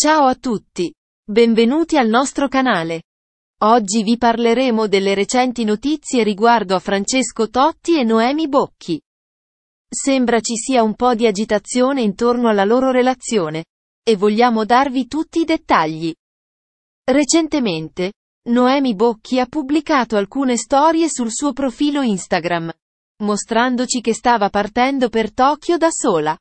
Ciao a tutti! Benvenuti al nostro canale. Oggi vi parleremo delle recenti notizie riguardo a Francesco Totti e Noemi Bocchi. Sembra ci sia un po' di agitazione intorno alla loro relazione. E vogliamo darvi tutti i dettagli. Recentemente, Noemi Bocchi ha pubblicato alcune storie sul suo profilo Instagram, mostrandoci che stava partendo per Tokyo da sola.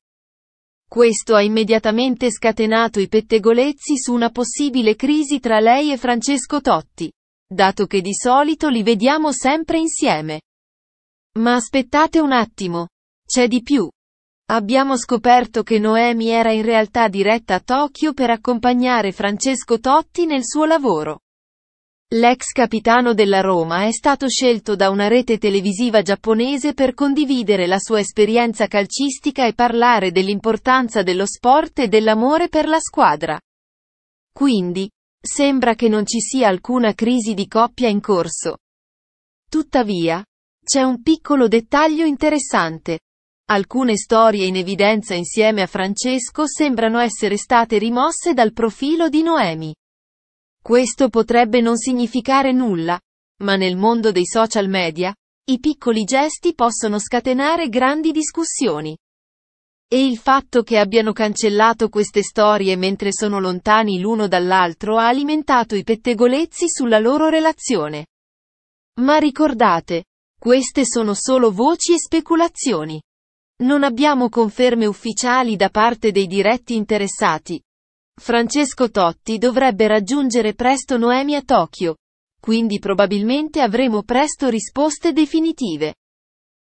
Questo ha immediatamente scatenato i pettegolezzi su una possibile crisi tra lei e Francesco Totti, dato che di solito li vediamo sempre insieme. Ma aspettate un attimo, c'è di più. Abbiamo scoperto che Noemi era in realtà diretta a Tokyo per accompagnare Francesco Totti nel suo lavoro. L'ex capitano della Roma è stato scelto da una rete televisiva giapponese per condividere la sua esperienza calcistica e parlare dell'importanza dello sport e dell'amore per la squadra. Quindi, sembra che non ci sia alcuna crisi di coppia in corso. Tuttavia, c'è un piccolo dettaglio interessante. Alcune storie in evidenza insieme a Francesco sembrano essere state rimosse dal profilo di Noemi. Questo potrebbe non significare nulla, ma nel mondo dei social media, i piccoli gesti possono scatenare grandi discussioni. E il fatto che abbiano cancellato queste storie mentre sono lontani l'uno dall'altro ha alimentato i pettegolezzi sulla loro relazione. Ma ricordate, queste sono solo voci e speculazioni. Non abbiamo conferme ufficiali da parte dei diretti interessati, Francesco Totti dovrebbe raggiungere presto Noemi a Tokyo. Quindi probabilmente avremo presto risposte definitive.